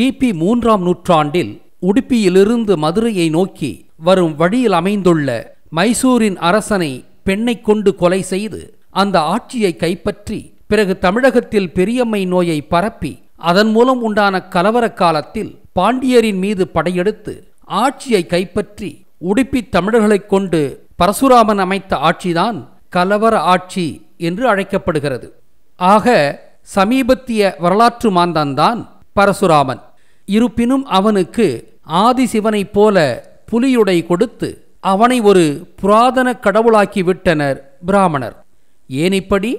கிபி மூன்றாம் நூற்றாண்டில் உடுப்பியிலிருந்து மதுரையை நோக்கி வரும் வழியில் அமைந்துள்ள மைசூரின் அரசனை பெண்ணை கொண்டு கொலை செய்து அந்த ஆட்சியை கைப்பற்றி பிறகு தமிழகத்தில் பெரியம்மை நோயை பரப்பி அதன் மூலம் உண்டான கலவர காலத்தில் பாண்டியரின் மீது படையெடுத்து ஆட்சியை கைப்பற்றி உடுப்பி தமிழர்களைக் கொண்டு பரசுராமன் அமைத்த ஆட்சிதான் கலவர ஆட்சி என்று அழைக்கப்படுகிறது ஆக சமீபத்திய வரலாற்று மாந்தன்தான் பரசுராமன் இருப்பினும் அவனுக்கு ஆதிசிவனைப் போல புலியுடை கொடுத்து அவனை ஒரு புராதன கடவுளாக்கி விட்டனர் பிராமணர் இப்படி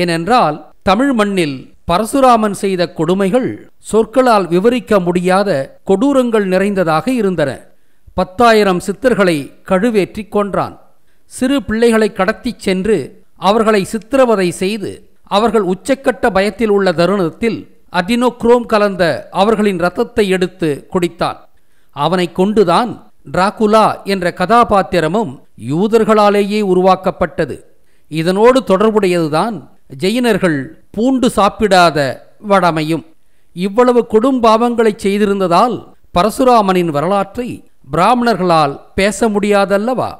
ஏனென்றால் தமிழ் மண்ணில் பரசுராமன் செய்த கொடுமைகள் சொற்களால் விவரிக்க முடியாத கொடூரங்கள் நிறைந்ததாக இருந்தன பத்தாயிரம் சித்தர்களை கழுவேற்றி கொன்றான் சிறு பிள்ளைகளை கடத்திச் சென்று அவர்களை சித்திரவதை செய்து அவர்கள் உச்சக்கட்ட பயத்தில் உள்ள தருணத்தில் அதினோக்ரோம் கலந்த அவர்களின் ரத்தத்தை எடுத்து குடித்தான் அவனை கொண்டுதான் டிராகுலா என்ற கதாபாத்திரமும் யூதர்களாலேயே உருவாக்கப்பட்டது இதனோடு தொடர்புடையதுதான் ஜெயினர்கள் பூண்டு சாப்பிடாத வடமையும் இவ்வளவு கொடும்பாவங்களை செய்திருந்ததால் பரசுராமனின் வரலாற்றை பிராமணர்களால் பேச முடியாதல்லவா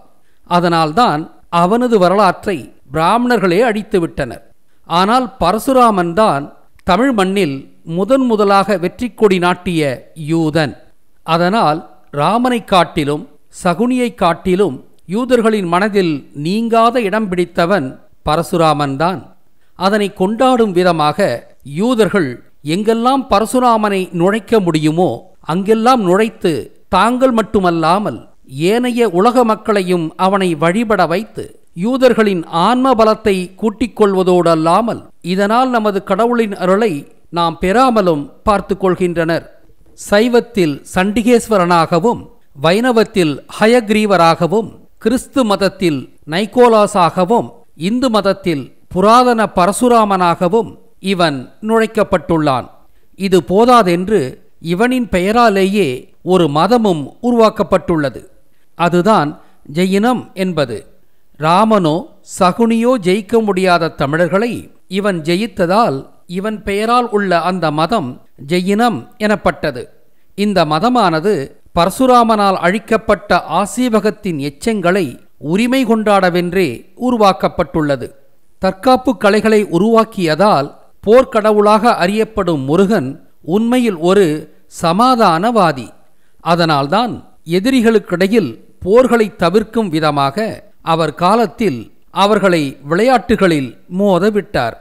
அதனால்தான் அவனது வரலாற்றை பிராமணர்களே அழித்துவிட்டனர் ஆனால் பரசுராமன் தான் தமிழ் மண்ணில் முதன் முதலாக வெற்றி கொடி நாட்டிய யூதன் அதனால் ராமனை காட்டிலும் சகுனியை காட்டிலும் யூதர்களின் மனதில் நீங்காத இடம் பிடித்தவன் பரசுராமன்தான் அதனை கொண்டாடும் விதமாக யூதர்கள் எங்கெல்லாம் பரசுராமனை நுழைக்க முடியுமோ அங்கெல்லாம் நுழைத்து தாங்கள் மட்டுமல்லாமல் ஏனைய உலக மக்களையும் அவனை வழிபட வைத்து யூதர்களின் ஆன்ம பலத்தை கூட்டிக் கொள்வதோடல்லாமல் இதனால் நமது கடவுளின் அருளை நாம் பெறாமலும் பார்த்து கொள்கின்றனர் சைவத்தில் சண்டிகேஸ்வரனாகவும் வைணவத்தில் ஹயக்ரீவராகவும் கிறிஸ்து மதத்தில் நைகோலாஸாகவும் இந்து மதத்தில் புராதன பரசுராமனாகவும் இவன் நுழைக்கப்பட்டுள்ளான் இது போதாதென்று இவனின் பெயராலேயே ஒரு மதமும் உருவாக்கப்பட்டுள்ளது அதுதான் ஜெயினம் என்பது ராமனோ சகுனியோ ஜெயிக்க முடியாத தமிழர்களை இவன் ஜெயித்ததால் இவன் பெயரால் உள்ள அந்த மதம் ஜெயினம் எனப்பட்டது இந்த மதமானது பரசுராமனால் அழிக்கப்பட்ட ஆசீவகத்தின் எச்சங்களை உரிமை கொண்டாடவென்றே உருவாக்கப்பட்டுள்ளது தற்காப்பு கலைகளை உருவாக்கியதால் போர்க்கடவுளாக அறியப்படும் முருகன் உண்மையில் ஒரு சமாதானவாதி அதனால்தான் எதிரிகளுக்கிடையில் போர்களை தவிர்க்கும் விதமாக அவர் காலத்தில் அவர்களை விளையாட்டுகளில் மோதவிட்டார்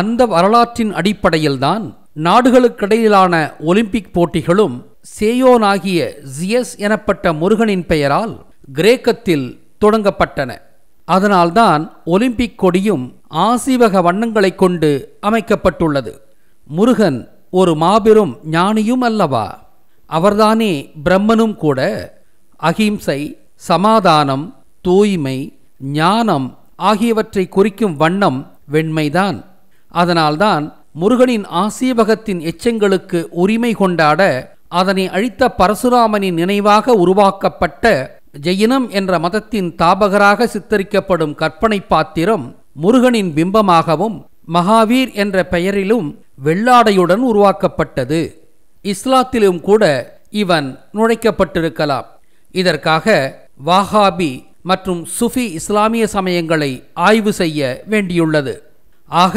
அந்த வரலாற்றின் அடிப்படையில்தான் நாடுகளுக்கிடையிலான ஒலிம்பிக் போட்டிகளும் சேயோனாகிய ஜியஸ் எனப்பட்ட முருகனின் பெயரால் கிரேக்கத்தில் தொடங்கப்பட்டன அதனால்தான் ஒலிம்பிக் கொடியும் ஆசிவக வண்ணங்களைக் கொண்டு அமைக்கப்பட்டுள்ளது முருகன் ஒரு மாபெரும் ஞானியும் அல்லவா அவர்தானே பிரம்மனும் கூட அகிம்சை சமாதானம் தூய்மை ஞானம் ஆகியவற்றை குறிக்கும் வண்ணம் வெண்மைதான் அதனால்தான் முருகனின் ஆசீவகத்தின் எச்சங்களுக்கு உரிமை கொண்டாட அதனை அழித்த பரசுராமனின் நினைவாக உருவாக்கப்பட்ட ஜெயினம் என்ற மதத்தின் தாபகராக சித்தரிக்கப்படும் கற்பனை பாத்திரம் முருகனின் பிம்பமாகவும் மகாவீர் என்ற பெயரிலும் வெள்ளாடையுடன் உருவாக்கப்பட்டது இஸ்லாத்திலும் கூட இவன் நுழைக்கப்பட்டிருக்கலாம் இதற்காக வாஹாபி மற்றும் சுஃபி இஸ்லாமிய சமயங்களை ஆய்வு செய்ய வேண்டியுள்ளது ஆக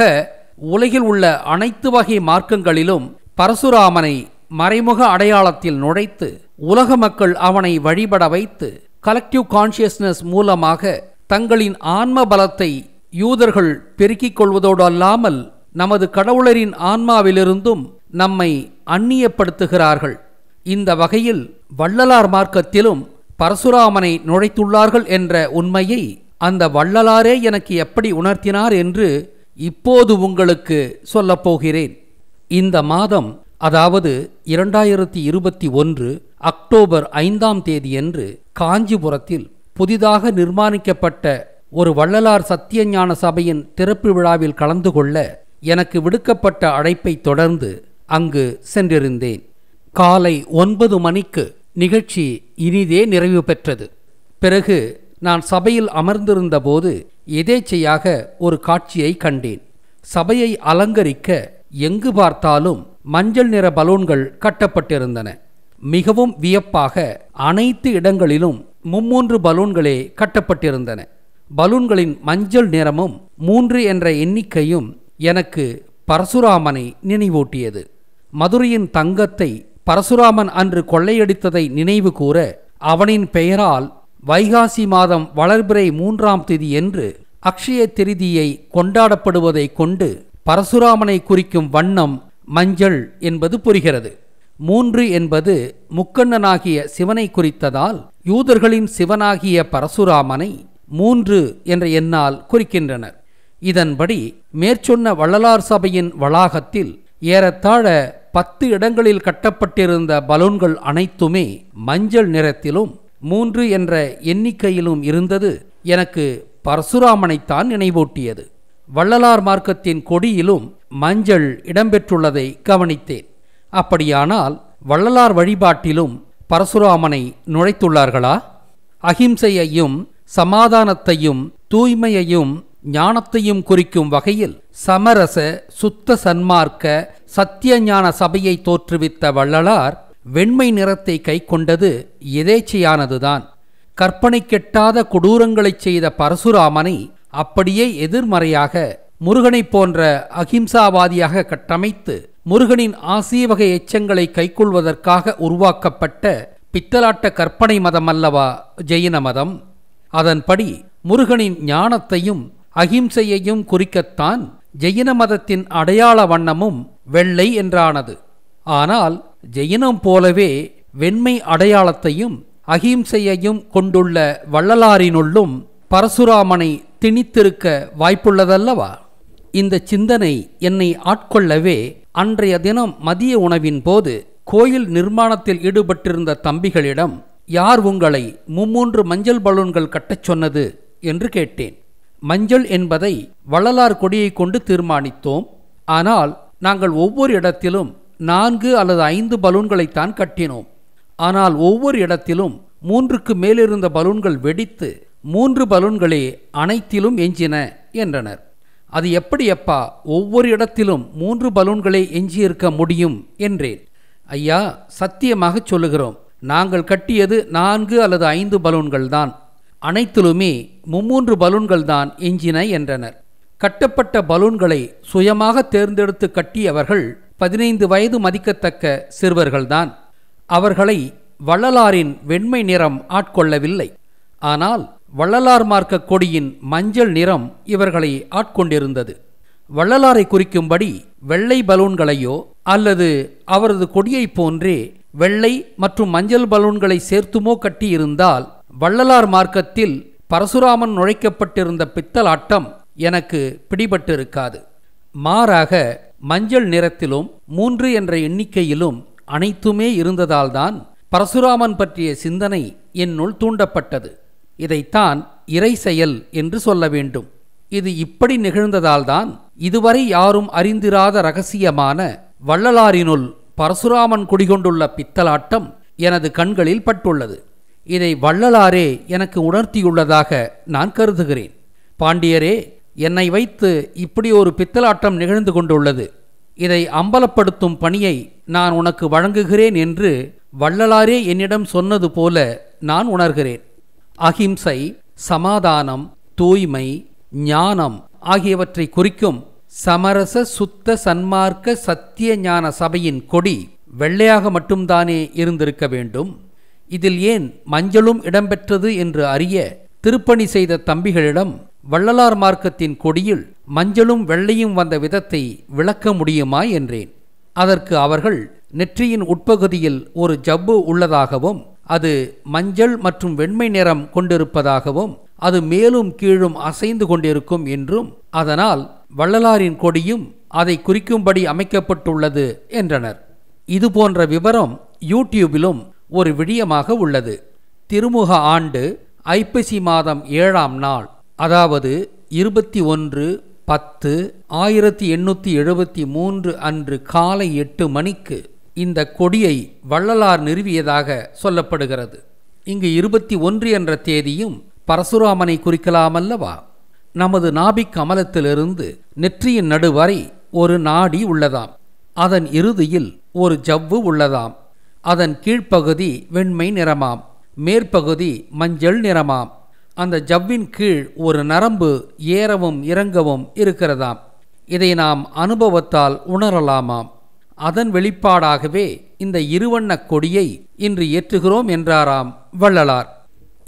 உலகில் உள்ள அனைத்து வகை மார்க்கங்களிலும் பரசுராமனை மறைமுக அடையாளத்தில் நுழைத்து உலக மக்கள் அவனை வழிபட வைத்து கலெக்டிவ் கான்சியஸ்னஸ் மூலமாக தங்களின் ஆன்ம பலத்தை யூதர்கள் பெருக்கிக் கொள்வதோடு அல்லாமல் நமது கடவுளரின் ஆன்மாவிலிருந்தும் நம்மை அந்நியப்படுத்துகிறார்கள் இந்த வகையில் வள்ளலார் மார்க்கத்திலும் பரசுராமனை நுழைத்துள்ளார்கள் என்ற உண்மையை அந்த வள்ளலாரே எனக்கு எப்படி உணர்த்தினார் என்று இப்போது உங்களுக்கு சொல்லப்போகிறேன் இந்த மாதம் அதாவது இரண்டாயிரத்தி இருபத்தி ஒன்று அக்டோபர் ஐந்தாம் தேதியன்று காஞ்சிபுரத்தில் புதிதாக நிர்மாணிக்கப்பட்ட ஒரு வள்ளலார் சத்தியஞான சபையின் திறப்பு விழாவில் கலந்து கொள்ள எனக்கு விடுக்கப்பட்ட அழைப்பை தொடர்ந்து அங்கு சென்றிருந்தேன் காலை ஒன்பது மணிக்கு நிகழ்ச்சி இனிதே நிறைவு பெற்றது பிறகு நான் சபையில் அமர்ந்திருந்தபோது எதேச்சையாக ஒரு காட்சியை கண்டேன் சபையை அலங்கரிக்க எங்கு பார்த்தாலும் மஞ்சள் நிற பலூன்கள் கட்டப்பட்டிருந்தன மிகவும் வியப்பாக அனைத்து இடங்களிலும் மும்மூன்று பலூன்களே கட்டப்பட்டிருந்தன பலூன்களின் மஞ்சள் நிறமும் மூன்று என்ற எண்ணிக்கையும் எனக்கு பரசுராமனை நினைவூட்டியது மதுரையின் தங்கத்தை பரசுராமன் அன்று கொள்ளையடித்ததை நினைவு கூற அவனின் பெயரால் வைகாசி மாதம் வளர்பிறை மூன்றாம் தேதி என்று அக்ஷய திருதியை கொண்டாடப்படுவதை கொண்டு பரசுராமனை குறிக்கும் வண்ணம் மஞ்சள் என்பது புரிகிறது மூன்று என்பது முக்கண்ணனாகிய சிவனை குறித்ததால் யூதர்களின் சிவனாகிய பரசுராமனை மூன்று என்ற எண்ணால் குறிக்கின்றனர் இதன்படி மேற்சொன்ன வள்ளலார் சபையின் வளாகத்தில் ஏறத்தாழ பத்து இடங்களில் கட்டப்பட்டிருந்த பலூன்கள் அனைத்துமே மஞ்சள் நிறத்திலும் மூன்று என்ற எண்ணிக்கையிலும் இருந்தது எனக்கு பரசுராமனைத்தான் நினைவூட்டியது வள்ளலார் மார்க்கத்தின் கொடியிலும் மஞ்சள் இடம்பெற்றுள்ளதை கவனித்தேன் அப்படியானால் வள்ளலார் வழிபாட்டிலும் பரசுராமனை நுழைத்துள்ளார்களா அகிம்சையையும் சமாதானத்தையும் தூய்மையையும் ஞானத்தையும் குறிக்கும் வகையில் சமரச சுத்த சன்மார்க்க சத்திய ஞான சபையை தோற்றுவித்த வள்ளலார் வெண்மை நிறத்தை கை கொண்டது எதேச்சையானதுதான் கற்பனை கெட்டாத கொடூரங்களைச் செய்த பரசுராமனை அப்படியே எதிர்மறையாக முருகனைப் போன்ற அகிம்சாவாதியாக கட்டமைத்து முருகனின் ஆசீவகை எச்சங்களை கைக்கொள்வதற்காக உருவாக்கப்பட்ட பித்தலாட்ட கற்பனை மதம் அல்லவா ஜெயின மதம் அதன்படி முருகனின் ஞானத்தையும் அகிம்சையையும் குறிக்கத்தான் ஜெயின மதத்தின் அடையாள வண்ணமும் வெள்ளை என்றானது ஆனால் ஜெயினம் போலவே வெண்மை அடையாளத்தையும் அகிம்சையையும் கொண்டுள்ள வள்ளலாரினுள்ளும் பரசுராமனை திணித்திருக்க வாய்ப்புள்ளதல்லவா இந்த சிந்தனை என்னை ஆட்கொள்ளவே அன்றைய தினம் மதிய உணவின் போது கோயில் நிர்மாணத்தில் ஈடுபட்டிருந்த தம்பிகளிடம் யார் உங்களை மும்மூன்று மஞ்சள் பலூன்கள் கட்டச் சொன்னது என்று கேட்டேன் மஞ்சள் என்பதை வள்ளலார் கொடியை கொண்டு தீர்மானித்தோம் ஆனால் நாங்கள் ஒவ்வொரு இடத்திலும் நான்கு அல்லது ஐந்து பலூன்களைத்தான் கட்டினோம் ஆனால் ஒவ்வொரு இடத்திலும் மூன்றுக்கு மேலிருந்த பலூன்கள் வெடித்து மூன்று பலூன்களே அனைத்திலும் எஞ்சின என்றனர் அது எப்படி ஒவ்வொரு இடத்திலும் மூன்று பலூன்களே எஞ்சியிருக்க முடியும் என்றேன் ஐயா சத்தியமாக சொல்லுகிறோம் நாங்கள் கட்டியது நான்கு அல்லது ஐந்து பலூன்கள் தான் அனைத்திலுமே மும்மூன்று பலூன்கள் தான் எஞ்சின என்றனர் கட்டப்பட்ட பலூன்களை சுயமாக தேர்ந்தெடுத்து கட்டியவர்கள் பதினைந்து வயது மதிக்கத்தக்க சிறுவர்கள்தான் அவர்களை வள்ளலாரின் வெண்மை நிறம் ஆட்கொள்ளவில்லை ஆனால் வள்ளலார் மார்க்க கொடியின் மஞ்சள் நிறம் இவர்களை ஆட்கொண்டிருந்தது வள்ளலாரை குறிக்கும்படி வெள்ளை பலூன்களையோ அல்லது அவரது கொடியைப் போன்றே வெள்ளை மற்றும் மஞ்சள் பலூன்களை சேர்த்துமோ கட்டியிருந்தால் வள்ளலார் மார்க்கத்தில் பரசுராமன் நுழைக்கப்பட்டிருந்த பித்தலாட்டம் எனக்கு பிடிபட்டிருக்காது மாறாக மஞ்சள் நிறத்திலும் மூன்று என்ற எண்ணிக்கையிலும் அனைத்துமே இருந்ததால்தான் பரசுராமன் பற்றிய சிந்தனை என்னுள் தூண்டப்பட்டது இதைத்தான் இறை செயல் என்று சொல்ல வேண்டும் இது இப்படி நிகழ்ந்ததால்தான் இதுவரை யாரும் அறிந்திராத ரகசியமான வள்ளலாரினுள் பரசுராமன் குடிகொண்டுள்ள பித்தலாட்டம் எனது கண்களில் பட்டுள்ளது இதை வள்ளலாரே எனக்கு உணர்த்தியுள்ளதாக நான் கருதுகிறேன் பாண்டியரே என்னை வைத்து இப்படி ஒரு பித்தலாட்டம் நிகழ்ந்து கொண்டுள்ளது இதை அம்பலப்படுத்தும் பணியை நான் உனக்கு வழங்குகிறேன் என்று வள்ளலாரே என்னிடம் சொன்னது போல நான் உணர்கிறேன் அகிம்சை சமாதானம் தூய்மை ஞானம் ஆகியவற்றை குறிக்கும் சமரச சுத்த சன்மார்க்க சத்திய ஞான சபையின் கொடி வெள்ளையாக மட்டும்தானே இருந்திருக்க வேண்டும் இதில் ஏன் மஞ்சளும் இடம்பெற்றது என்று அறிய திருப்பணி செய்த தம்பிகளிடம் வள்ளலார் மார்க்கத்தின் கொடியில் மஞ்சளும் வெள்ளையும் வந்த விதத்தை விளக்க முடியுமா என்றேன் அதற்கு அவர்கள் நெற்றியின் உட்பகுதியில் ஒரு ஜவ்வு உள்ளதாகவும் அது மஞ்சள் மற்றும் வெண்மை நிறம் கொண்டிருப்பதாகவும் அது மேலும் கீழும் அசைந்து கொண்டிருக்கும் என்றும் அதனால் வள்ளலாரின் கொடியும் அதை குறிக்கும்படி அமைக்கப்பட்டுள்ளது என்றனர் இது போன்ற விவரம் யூடியூபிலும் ஒரு விடியமாக உள்ளது திருமுக ஆண்டு ஐப்பசி மாதம் ஏழாம் நாள் அதாவது இருபத்தி ஒன்று பத்து ஆயிரத்தி எண்ணூற்றி எழுபத்தி மூன்று அன்று காலை எட்டு மணிக்கு இந்த கொடியை வள்ளலார் நிறுவியதாக சொல்லப்படுகிறது இங்கு இருபத்தி ஒன்று என்ற தேதியும் பரசுராமனை குறிக்கலாமல்லவா நமது நாபிக் கமலத்திலிருந்து நெற்றியின் நடுவரை ஒரு நாடி உள்ளதாம் அதன் இறுதியில் ஒரு ஜவ்வு உள்ளதாம் அதன் கீழ்ப்பகுதி வெண்மை நிறமாம் மேற்பகுதி மஞ்சள் நிறமாம் அந்த ஜவ்வின் கீழ் ஒரு நரம்பு ஏறவும் இறங்கவும் இருக்கிறதாம் இதை நாம் அனுபவத்தால் உணரலாமாம் அதன் வெளிப்பாடாகவே இந்த இருவண்ணக் கொடியை இன்று ஏற்றுகிறோம் என்றாராம் வள்ளலார்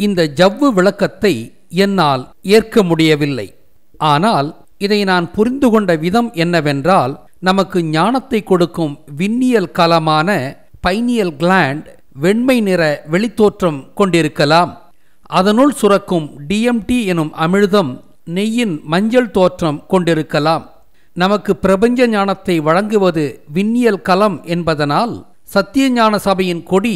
இந்த ஜவ்வு விளக்கத்தை என்னால் ஏற்க முடியவில்லை ஆனால் இதை நான் புரிந்து கொண்ட விதம் என்னவென்றால் நமக்கு ஞானத்தை கொடுக்கும் விண்ணியல் கலமான பைனியல் கிளாண்ட் வெண்மை நிற வெளித்தோற்றம் கொண்டிருக்கலாம் அதனுள் சுரக்கும் டிஎம்டி எனும் அமிழ்தம் நெய்யின் மஞ்சள் தோற்றம் கொண்டிருக்கலாம் நமக்கு பிரபஞ்ச ஞானத்தை வழங்குவது விண்ணியல் கலம் என்பதனால் சத்திய ஞான சபையின் கொடி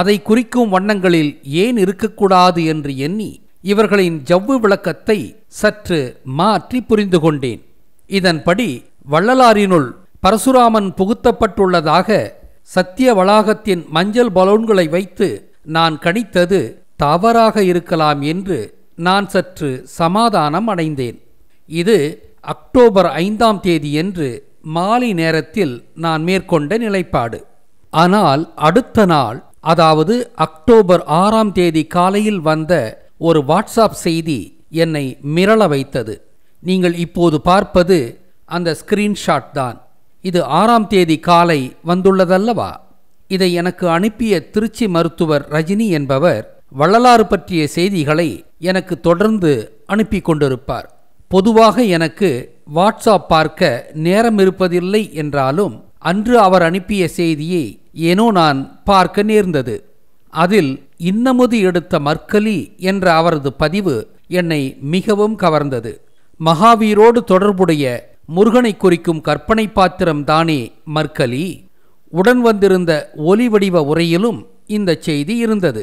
அதை குறிக்கும் வண்ணங்களில் ஏன் இருக்கக்கூடாது என்று எண்ணி இவர்களின் ஜவ்வு விளக்கத்தை சற்று மாற்றி புரிந்து கொண்டேன் இதன்படி வள்ளலாரினுள் பரசுராமன் புகுத்தப்பட்டுள்ளதாக சத்திய வளாகத்தின் மஞ்சள் பலூன்களை வைத்து நான் கணித்தது தவறாக இருக்கலாம் என்று நான் சற்று சமாதானம் அடைந்தேன் இது அக்டோபர் ஐந்தாம் தேதி என்று மாலை நேரத்தில் நான் மேற்கொண்ட நிலைப்பாடு ஆனால் அடுத்த நாள் அதாவது அக்டோபர் ஆறாம் தேதி காலையில் வந்த ஒரு வாட்ஸ்அப் செய்தி என்னை மிரள வைத்தது நீங்கள் இப்போது பார்ப்பது அந்த ஸ்கிரீன்ஷாட் தான் இது ஆறாம் தேதி காலை வந்துள்ளதல்லவா இதை எனக்கு அனுப்பிய திருச்சி மருத்துவர் ரஜினி என்பவர் வள்ளலாறு பற்றிய செய்திகளை எனக்கு தொடர்ந்து அனுப்பி கொண்டிருப்பார் பொதுவாக எனக்கு வாட்ஸ்அப் பார்க்க நேரம் இருப்பதில்லை என்றாலும் அன்று அவர் அனுப்பிய செய்தியை ஏனோ நான் பார்க்க நேர்ந்தது அதில் இன்னமுது எடுத்த மர்க்கலி என்ற அவரது பதிவு என்னை மிகவும் கவர்ந்தது மகாவீரோடு தொடர்புடைய முருகனை குறிக்கும் கற்பனை பாத்திரம் தானே மற்கலி உடன் வந்திருந்த ஒலி வடிவ உரையிலும் இந்த செய்தி இருந்தது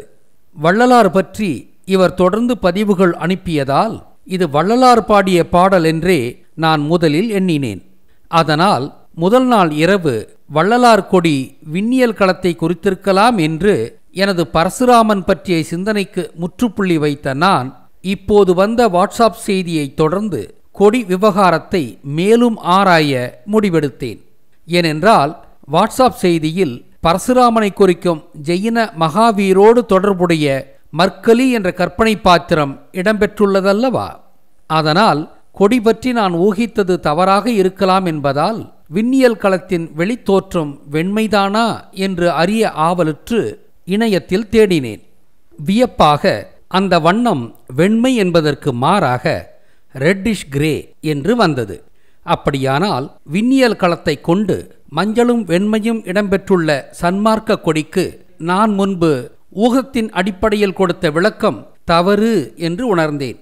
வள்ளலார் பற்றி இவர் தொடர்ந்து பதிவுகள் அனுப்பியதால் இது வள்ளலார் பாடிய பாடல் என்றே நான் முதலில் எண்ணினேன் அதனால் முதல் நாள் இரவு வள்ளலார் கொடி விண்ணியல் களத்தை குறித்திருக்கலாம் என்று எனது பரசுராமன் பற்றிய சிந்தனைக்கு முற்றுப்புள்ளி வைத்த நான் இப்போது வந்த வாட்ஸ்அப் செய்தியை தொடர்ந்து கொடி விவகாரத்தை மேலும் ஆராய முடிவெடுத்தேன் ஏனென்றால் வாட்ஸ்அப் செய்தியில் பரசுராமனை குறிக்கும் ஜெயின மகாவீரோடு தொடர்புடைய மர்க்கலி என்ற கற்பனை பாத்திரம் இடம்பெற்றுள்ளதல்லவா அதனால் கொடி பற்றி நான் ஊகித்தது தவறாக இருக்கலாம் என்பதால் விண்ணியல் களத்தின் வெளித்தோற்றம் வெண்மைதானா என்று அறிய ஆவலுற்று இணையத்தில் தேடினேன் வியப்பாக அந்த வண்ணம் வெண்மை என்பதற்கு மாறாக ரெட்டிஷ் கிரே என்று வந்தது அப்படியானால் விண்ணியல் களத்தை கொண்டு மஞ்சளும் வெண்மையும் இடம்பெற்றுள்ள சன்மார்க்க கொடிக்கு நான் முன்பு ஊகத்தின் அடிப்படையில் கொடுத்த விளக்கம் தவறு என்று உணர்ந்தேன்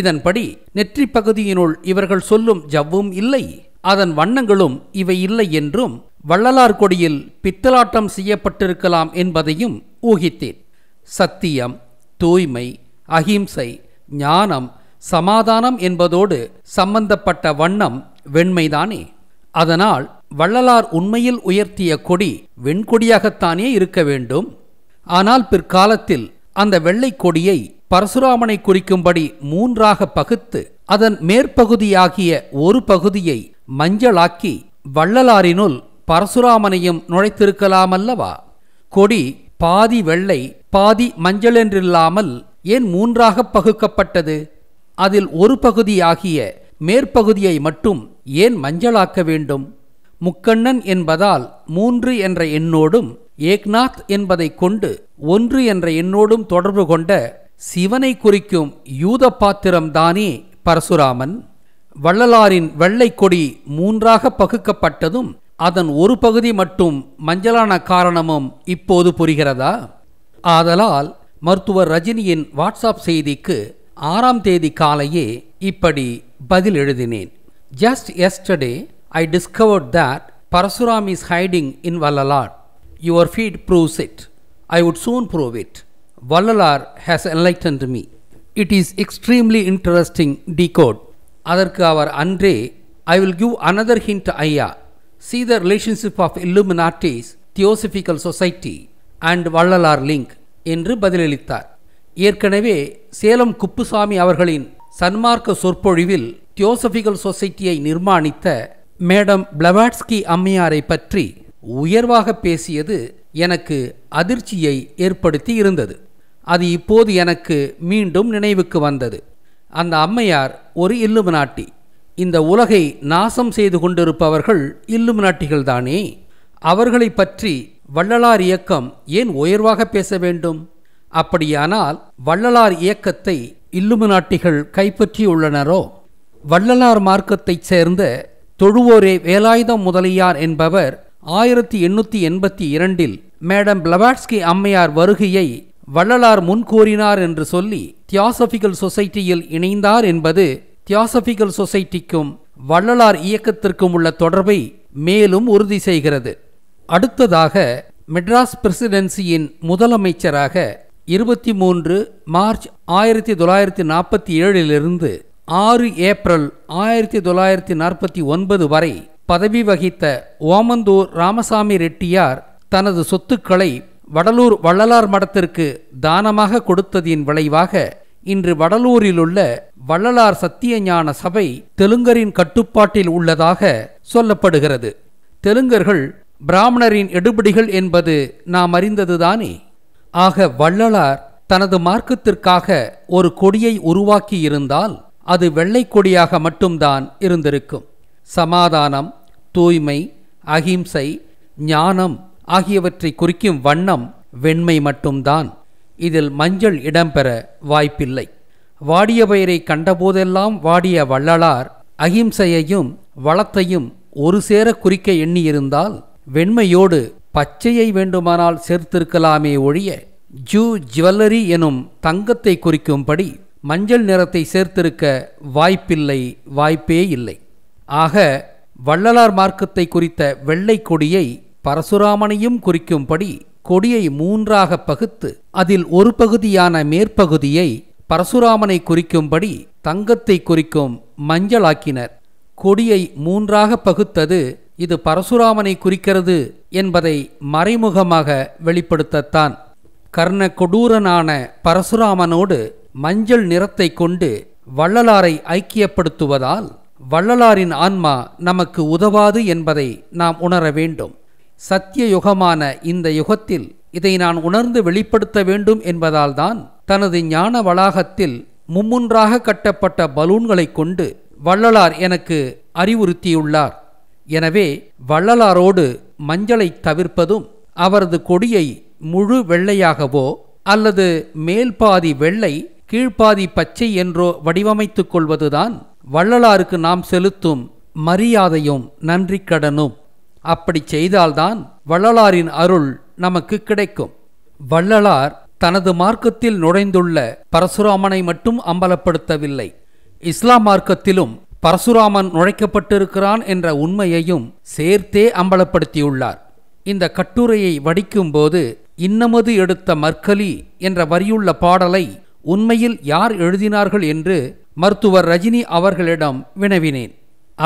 இதன்படி நெற்றி பகுதியினுள் இவர்கள் சொல்லும் ஜவ்வும் இல்லை அதன் வண்ணங்களும் இவை இல்லை என்றும் வள்ளலார் கொடியில் பித்தலாட்டம் செய்யப்பட்டிருக்கலாம் என்பதையும் ஊகித்தேன் சத்தியம் தூய்மை அகிம்சை ஞானம் சமாதானம் என்பதோடு சம்பந்தப்பட்ட வண்ணம் வெண்மைதானே அதனால் வள்ளலார் உண்மையில் உயர்த்திய கொடி வெண்கொடியாகத்தானே இருக்க வேண்டும் ஆனால் பிற்காலத்தில் அந்த வெள்ளை கொடியை பரசுராமனை குறிக்கும்படி மூன்றாக பகுத்து அதன் மேற்பகுதியாகிய ஒரு பகுதியை மஞ்சளாக்கி வள்ளலாரினுள் பரசுராமனையும் நுழைத்திருக்கலாமல்லவா கொடி பாதி வெள்ளை பாதி மஞ்சள் என்றில்லாமல் ஏன் மூன்றாக பகுக்கப்பட்டது அதில் ஒரு பகுதியாகிய மேற்பகுதியை மட்டும் ஏன் மஞ்சளாக்க வேண்டும் முக்கண்ணன் என்பதால் மூன்று என்ற எண்ணோடும் ஏக்நாத் என்பதைக் கொண்டு ஒன்று என்ற எண்ணோடும் தொடர்பு கொண்ட சிவனை குறிக்கும் யூத பாத்திரம்தானே பரசுராமன் வள்ளலாரின் வெள்ளை கொடி மூன்றாக பகுக்கப்பட்டதும் அதன் ஒரு பகுதி மட்டும் மஞ்சளான காரணமும் இப்போது புரிகிறதா ஆதலால் மருத்துவர் ரஜினியின் வாட்ஸ்அப் செய்திக்கு ஆறாம் தேதி காலையே இப்படி பதில் எழுதினேன் Just yesterday, I discovered that Parasuram is hiding in Vallalar. Your feed proves it. I would soon prove it. Vallalar has enlightened me. It is extremely interesting decode. அதற்கு அவர் அன்றே I will give another hint ஐயா see the relationship of Illuminatis Theosophical Society and Vallalar link என்று பதிலளித்தார் ஏற்கனவே சேலம் குப்புசாமி அவர்களின் சன்மார்க்க சொற்பொழிவில் தியோசபிகல் சொசைட்டியை நிர்மாணித்த மேடம் பிளவாட்ஸ்கி அம்மையாரை பற்றி உயர்வாக பேசியது எனக்கு அதிர்ச்சியை ஏற்படுத்தி இருந்தது அது இப்போது எனக்கு மீண்டும் நினைவுக்கு வந்தது அந்த அம்மையார் ஒரு நாட்டி இந்த உலகை நாசம் செய்து கொண்டிருப்பவர்கள் இல்லும் தானே அவர்களை பற்றி வள்ளலார் இயக்கம் ஏன் உயர்வாக பேச வேண்டும் அப்படியானால் வள்ளலார் இயக்கத்தை நாட்டிகள் கைப்பற்றியுள்ளனரோ வள்ளலார் மார்க்கத்தைச் சேர்ந்த தொழுவோரே வேலாயுதம் முதலியார் என்பவர் ஆயிரத்தி எண்ணூத்தி எண்பத்தி இரண்டில் மேடம் பிளவாட்ஸ்கி அம்மையார் வருகையை வள்ளலார் முன்கூறினார் என்று சொல்லி தியாசபிகல் சொசைட்டியில் இணைந்தார் என்பது தியாசபிகல் சொசைட்டிக்கும் வள்ளலார் இயக்கத்திற்கும் உள்ள தொடர்பை மேலும் உறுதி செய்கிறது அடுத்ததாக மெட்ராஸ் பிரசிடென்சியின் முதலமைச்சராக இருபத்தி மூன்று மார்ச் ஆயிரத்தி தொள்ளாயிரத்தி நாற்பத்தி ஏழிலிருந்து ஆறு ஏப்ரல் ஆயிரத்தி தொள்ளாயிரத்தி நாற்பத்தி ஒன்பது வரை பதவி வகித்த ஓமந்தூர் ராமசாமி ரெட்டியார் தனது சொத்துக்களை வடலூர் வள்ளலார் மடத்திற்கு தானமாக கொடுத்ததின் விளைவாக இன்று வடலூரிலுள்ள வள்ளலார் சத்தியஞான சபை தெலுங்கரின் கட்டுப்பாட்டில் உள்ளதாக சொல்லப்படுகிறது தெலுங்கர்கள் பிராமணரின் எடுபடிகள் என்பது நாம் அறிந்ததுதானே ஆக வள்ளலார் தனது மார்க்கத்திற்காக ஒரு கொடியை உருவாக்கியிருந்தால் அது வெள்ளை கொடியாக மட்டும்தான் இருந்திருக்கும் சமாதானம் தூய்மை அகிம்சை ஞானம் ஆகியவற்றை குறிக்கும் வண்ணம் வெண்மை மட்டும்தான் இதில் மஞ்சள் இடம்பெற வாய்ப்பில்லை வாடிய பெயரை கண்டபோதெல்லாம் வாடிய வள்ளலார் அகிம்சையையும் வளத்தையும் ஒரு சேர குறிக்க எண்ணியிருந்தால் வெண்மையோடு பச்சையை வேண்டுமானால் சேர்த்திருக்கலாமே ஒழிய ஜூ ஜுவல்லரி எனும் தங்கத்தை குறிக்கும்படி மஞ்சள் நிறத்தை சேர்த்திருக்க வாய்ப்பில்லை வாய்ப்பே இல்லை ஆக வள்ளலார் மார்க்கத்தை குறித்த வெள்ளை கொடியை பரசுராமனையும் குறிக்கும்படி கொடியை மூன்றாக பகுத்து அதில் ஒரு பகுதியான மேற்பகுதியை பரசுராமனை குறிக்கும்படி தங்கத்தை குறிக்கும் மஞ்சளாக்கினர் கொடியை மூன்றாக பகுத்தது இது பரசுராமனை குறிக்கிறது என்பதை மறைமுகமாக வெளிப்படுத்தத்தான் கர்ண கொடூரனான பரசுராமனோடு மஞ்சள் நிறத்தை கொண்டு வள்ளலாரை ஐக்கியப்படுத்துவதால் வள்ளலாரின் ஆன்மா நமக்கு உதவாது என்பதை நாம் உணர வேண்டும் சத்திய யுகமான இந்த யுகத்தில் இதை நான் உணர்ந்து வெளிப்படுத்த வேண்டும் என்பதால்தான் தனது ஞான வளாகத்தில் மும்முன்றாக கட்டப்பட்ட பலூன்களை கொண்டு வள்ளலார் எனக்கு அறிவுறுத்தியுள்ளார் எனவே வள்ளலாரோடு மஞ்சளை தவிர்ப்பதும் அவரது கொடியை முழு வெள்ளையாகவோ அல்லது மேல் பாதி வெள்ளை கீழ்ப்பாதி பச்சை என்றோ வடிவமைத்துக் கொள்வதுதான் வள்ளலாருக்கு நாம் செலுத்தும் மரியாதையும் நன்றி கடனும் அப்படி செய்தால்தான் வள்ளலாரின் அருள் நமக்கு கிடைக்கும் வள்ளலார் தனது மார்க்கத்தில் நுழைந்துள்ள பரசுராமனை மட்டும் அம்பலப்படுத்தவில்லை இஸ்லாம் மார்க்கத்திலும் பரசுராமன் நுழைக்கப்பட்டிருக்கிறான் என்ற உண்மையையும் சேர்த்தே அம்பலப்படுத்தியுள்ளார் இந்த கட்டுரையை வடிக்கும்போது இன்னமது எடுத்த மர்க்கலி என்ற வரியுள்ள பாடலை உண்மையில் யார் எழுதினார்கள் என்று மருத்துவர் ரஜினி அவர்களிடம் வினவினேன்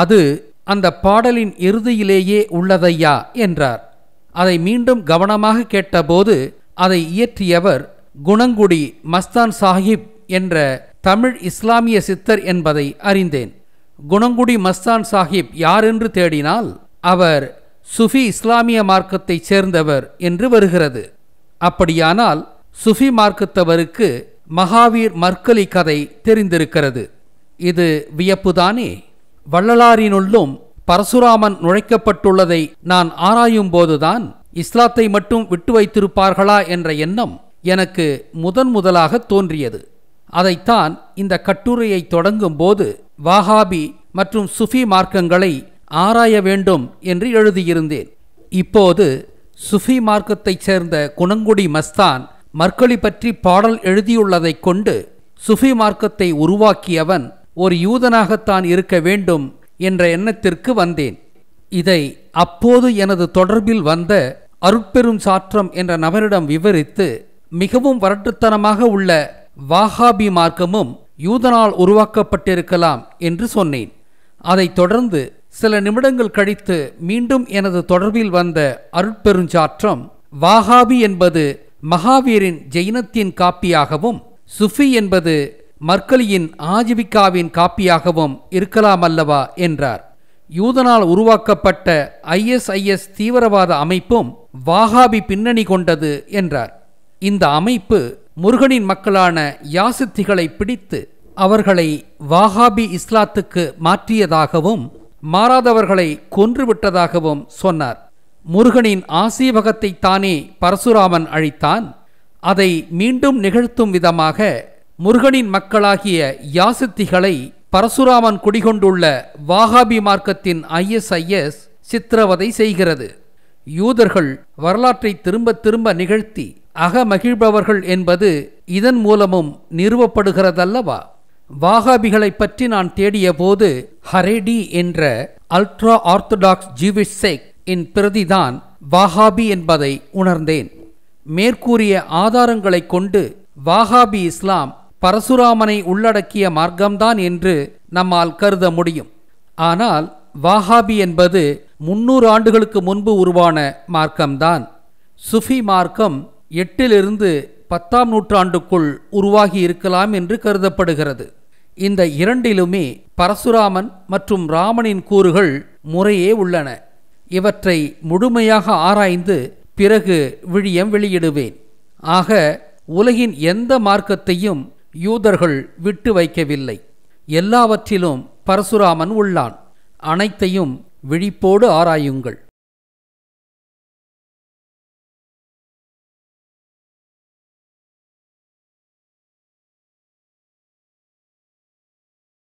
அது அந்த பாடலின் இறுதியிலேயே உள்ளதையா என்றார் அதை மீண்டும் கவனமாக கேட்டபோது அதை இயற்றியவர் குணங்குடி மஸ்தான் சாஹிப் என்ற தமிழ் இஸ்லாமிய சித்தர் என்பதை அறிந்தேன் குணங்குடி மஸ்தான் சாஹிப் யார் என்று தேடினால் அவர் சுஃபி இஸ்லாமிய மார்க்கத்தைச் சேர்ந்தவர் என்று வருகிறது அப்படியானால் சுஃபி மார்க்கத்தவருக்கு மகாவீர் மர்க்கலி கதை தெரிந்திருக்கிறது இது வியப்புதானே வள்ளலாரினுள்ளும் பரசுராமன் நுழைக்கப்பட்டுள்ளதை நான் ஆராயும் போதுதான் இஸ்லாத்தை மட்டும் விட்டு வைத்திருப்பார்களா என்ற எண்ணம் எனக்கு முதன் முதலாக தோன்றியது அதைத்தான் இந்த கட்டுரையை தொடங்கும் போது வாஹாபி மற்றும் சுஃபி மார்க்கங்களை ஆராய வேண்டும் என்று எழுதியிருந்தேன் இப்போது சுஃபி மார்க்கத்தைச் சேர்ந்த குணங்குடி மஸ்தான் மற்கொலி பற்றி பாடல் எழுதியுள்ளதைக் கொண்டு சுஃபி மார்க்கத்தை உருவாக்கியவன் ஒரு யூதனாகத்தான் இருக்க வேண்டும் என்ற எண்ணத்திற்கு வந்தேன் இதை அப்போது எனது தொடர்பில் வந்த அருட்பெரும் சாற்றம் என்ற நபரிடம் விவரித்து மிகவும் வரட்டுத்தனமாக உள்ள வாகாபி மார்க்கமும் யூதனால் உருவாக்கப்பட்டிருக்கலாம் என்று சொன்னேன் அதைத் தொடர்ந்து சில நிமிடங்கள் கழித்து மீண்டும் எனது தொடர்பில் வந்த அருட்பெருஞ்சாற்றம் வாகாபி என்பது மகாவீரின் ஜெயினத்தின் காப்பியாகவும் சுஃபி என்பது மர்க்கலியின் ஆஜிவிகாவின் காப்பியாகவும் இருக்கலாமல்லவா என்றார் யூதனால் உருவாக்கப்பட்ட ஐஎஸ்ஐஎஸ் தீவிரவாத அமைப்பும் வாகாபி பின்னணி கொண்டது என்றார் இந்த அமைப்பு முருகனின் மக்களான யாசித்திகளை பிடித்து அவர்களை வாகாபி இஸ்லாத்துக்கு மாற்றியதாகவும் மாறாதவர்களை கொன்றுவிட்டதாகவும் சொன்னார் முருகனின் ஆசீவகத்தைத்தானே தானே பரசுராமன் அழித்தான் அதை மீண்டும் நிகழ்த்தும் விதமாக முருகனின் மக்களாகிய யாசித்திகளை பரசுராமன் குடிகொண்டுள்ள வாகாபி மார்க்கத்தின் ஐஎஸ்ஐஎஸ் சித்திரவதை செய்கிறது யூதர்கள் வரலாற்றை திரும்ப திரும்ப நிகழ்த்தி அகமகிழ்பவர்கள் என்பது இதன் மூலமும் நிறுவப்படுகிறதல்லவா வாகாபிகளை பற்றி நான் தேடிய போது ஹரேடி என்ற அல்ட்ரா ஆர்த்தடாக்ஸ் ஜீவிஷ் செக் இன் பிரதிதான் வாஹாபி என்பதை உணர்ந்தேன் மேற்கூறிய ஆதாரங்களை கொண்டு வாஹாபி இஸ்லாம் பரசுராமனை உள்ளடக்கிய மார்க்கம்தான் என்று நம்மால் கருத முடியும் ஆனால் வாஹாபி என்பது முன்னூறு ஆண்டுகளுக்கு முன்பு உருவான மார்க்கம்தான் சுஃபி மார்க்கம் எட்டிலிருந்து பத்தாம் நூற்றாண்டுக்குள் உருவாகி இருக்கலாம் என்று கருதப்படுகிறது இந்த இரண்டிலுமே பரசுராமன் மற்றும் ராமனின் கூறுகள் முறையே உள்ளன இவற்றை முழுமையாக ஆராய்ந்து பிறகு விழியம் வெளியிடுவேன் ஆக உலகின் எந்த மார்க்கத்தையும் யூதர்கள் விட்டு வைக்கவில்லை எல்லாவற்றிலும் பரசுராமன் உள்ளான் அனைத்தையும் விழிப்போடு ஆராயுங்கள்